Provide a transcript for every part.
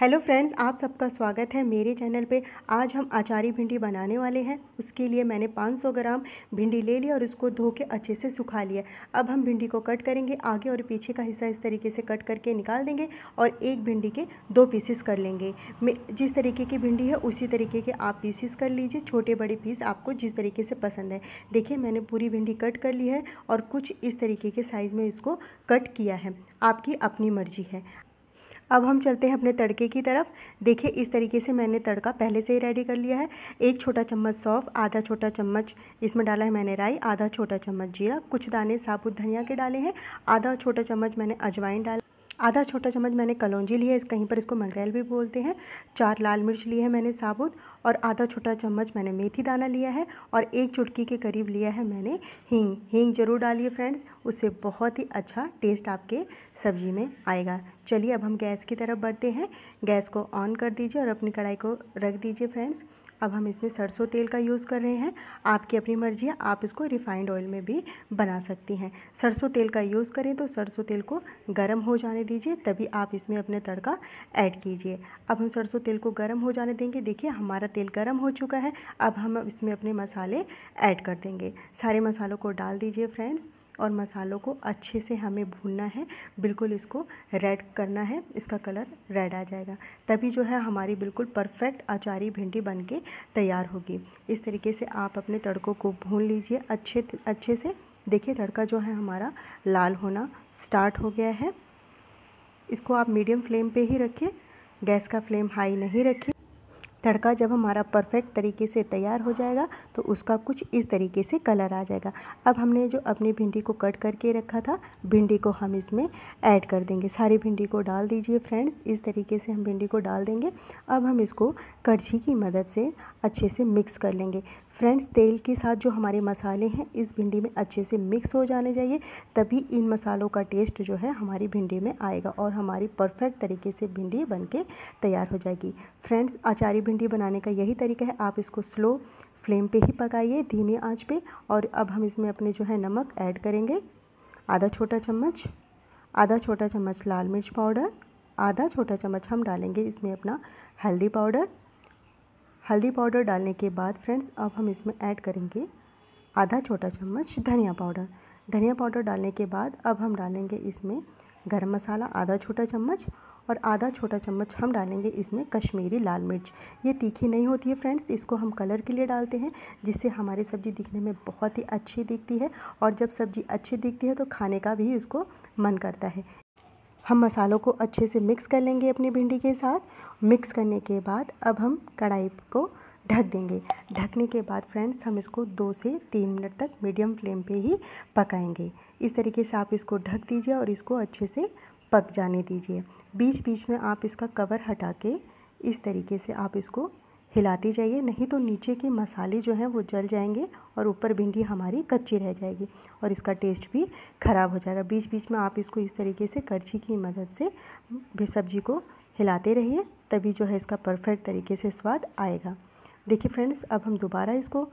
hello friends आप सबका स्वागत है मेरे चैनल पे आज हम अचारी भिंडी बनाने वाले हैं उसके लिए मैंने 500 ग्राम भिंडी ले ली और उसको धो के अच्छे से सुखा लिया अब हम भिंडी को कट करेंगे आगे और पीछे का हिस्सा इस तरीके से कट करके निकाल देंगे और एक भिंडी के दो पीसेस कर लेंगे जिस तरीके की भिंडी है उसी तरीके के आप पीसेस कर लीजिए छोटे बड़े पीस आपको जिस तरीके से पसंद है देखिए मैंने पूरी भिंडी कट कर ली है और कुछ इस तरीके के साइज़ में इसको कट किया है आपकी अपनी मर्जी है अब हम चलते हैं अपने तड़के की तरफ देखिए इस तरीके से मैंने तड़का पहले से ही रेडी कर लिया है एक छोटा चम्मच सौंफ आधा छोटा चम्मच इसमें डाला है मैंने राई आधा छोटा चम्मच जीरा कुछ दाने साबुत धनिया के डाले हैं आधा छोटा चम्मच मैंने अजवाइन डाला आधा छोटा चम्मच मैंने कलौजी लिया है कहीं पर इसको मंगरेल भी बोलते हैं चार लाल मिर्च लिए है मैंने साबुत और आधा छोटा चम्मच मैंने मेथी दाना लिया है और एक चुटकी के करीब लिया है मैंने हींग हींग जरूर डालिए फ्रेंड्स उससे बहुत ही अच्छा टेस्ट आपके सब्जी में आएगा चलिए अब हम गैस की तरफ बढ़ते हैं गैस को ऑन कर दीजिए और अपनी कढ़ाई को रख दीजिए फ्रेंड्स अब हम इसमें सरसों तेल का यूज़ कर रहे हैं आपकी अपनी मर्ज़ी है आप इसको रिफ़ाइंड ऑयल में भी बना सकती हैं सरसों तेल का यूज़ करें तो सरसों तेल को गर्म हो जाने दीजिए तभी आप इसमें अपने तड़का ऐड कीजिए अब हम सरसों तेल को गर्म हो जाने देंगे देखिए हमारा तेल गर्म हो चुका है अब हम इसमें अपने मसाले ऐड कर देंगे सारे मसालों को डाल दीजिए फ्रेंड्स और मसालों को अच्छे से हमें भूनना है बिल्कुल इसको रेड करना है इसका कलर रेड आ जाएगा तभी जो है हमारी बिल्कुल परफेक्ट अचारी भिंडी बन के तैयार होगी इस तरीके से आप अपने तड़कों को भून लीजिए अच्छे अच्छे से देखिए तड़का जो है हमारा लाल होना स्टार्ट हो गया है इसको आप मीडियम फ्लेम पे ही रखें गैस का फ्लेम हाई नहीं रखें तड़का जब हमारा परफेक्ट तरीके से तैयार हो जाएगा तो उसका कुछ इस तरीके से कलर आ जाएगा अब हमने जो अपनी भिंडी को कट करके रखा था भिंडी को हम इसमें ऐड कर देंगे सारी भिंडी को डाल दीजिए फ्रेंड्स इस तरीके से हम भिंडी को डाल देंगे अब हम इसको कड़छी की मदद से अच्छे से मिक्स कर लेंगे फ्रेंड्स तेल के साथ जो हमारे मसाले हैं इस भिंडी में अच्छे से मिक्स हो जाने चाहिए तभी इन मसालों का टेस्ट जो है हमारी भिंडी में आएगा और हमारी परफेक्ट तरीके से भिंडी बनके तैयार हो जाएगी फ्रेंड्स अचारी भिंडी बनाने का यही तरीका है आप इसको स्लो फ्लेम पे ही पकाइए धीमी आंच पे और अब हम इसमें अपने जो है नमक ऐड करेंगे आधा छोटा चम्मच आधा छोटा चम्मच लाल मिर्च पाउडर आधा छोटा चम्मच हम डालेंगे इसमें अपना हल्दी पाउडर हल्दी पाउडर डालने के बाद फ्रेंड्स अब हम इसमें ऐड करेंगे आधा छोटा चम्मच धनिया पाउडर धनिया पाउडर डालने के बाद अब हम डालेंगे इसमें गरम मसाला आधा छोटा चम्मच और आधा छोटा चम्मच हम डालेंगे इसमें कश्मीरी लाल मिर्च ये तीखी नहीं होती है फ्रेंड्स इसको हम कलर के लिए डालते हैं जिससे हमारी सब्ज़ी दिखने में बहुत ही अच्छी दिखती है और जब सब्ज़ी अच्छी दिखती है तो खाने का भी इसको मन करता है हम मसालों को अच्छे से मिक्स कर लेंगे अपनी भिंडी के साथ मिक्स करने के बाद अब हम कढ़ाई को ढक देंगे ढकने के बाद फ्रेंड्स हम इसको दो से तीन मिनट तक मीडियम फ्लेम पे ही पकाएंगे इस तरीके से आप इसको ढक दीजिए और इसको अच्छे से पक जाने दीजिए बीच बीच में आप इसका कवर हटा के इस तरीके से आप इसको हिलाती जाइए नहीं तो नीचे के मसाले जो हैं वो जल जाएंगे और ऊपर भिंडी हमारी कच्ची रह जाएगी और इसका टेस्ट भी ख़राब हो जाएगा बीच बीच में आप इसको इस तरीके से करछी की मदद से भी सब्जी को हिलाते रहिए तभी जो है इसका परफेक्ट तरीके से स्वाद आएगा देखिए फ्रेंड्स अब हम दोबारा इसको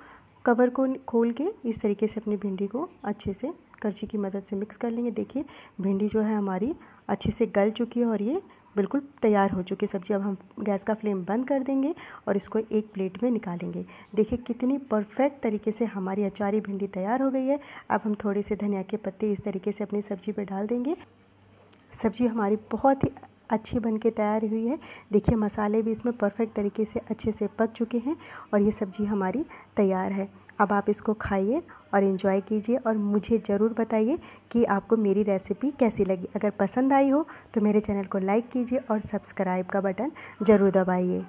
कवर को खोल के इस तरीके से अपनी भिंडी को अच्छे से करछी की मदद से मिक्स कर लेंगे देखिए भिंडी जो है हमारी अच्छे से गल चुकी है और ये बिल्कुल तैयार हो चुकी सब्ज़ी अब हम गैस का फ्लेम बंद कर देंगे और इसको एक प्लेट में निकालेंगे देखिए कितनी परफेक्ट तरीके से हमारी अचारी भिंडी तैयार हो गई है अब हम थोड़े से धनिया के पत्ते इस तरीके से अपनी सब्ज़ी पर डाल देंगे सब्ज़ी हमारी बहुत ही अच्छी बन के तैयार हुई है देखिए मसाले भी इसमें परफेक्ट तरीके से अच्छे से पक चुके हैं और ये सब्ज़ी हमारी तैयार है अब आप इसको खाइए और इन्जॉय कीजिए और मुझे ज़रूर बताइए कि आपको मेरी रेसिपी कैसी लगी अगर पसंद आई हो तो मेरे चैनल को लाइक कीजिए और सब्सक्राइब का बटन ज़रूर दबाइए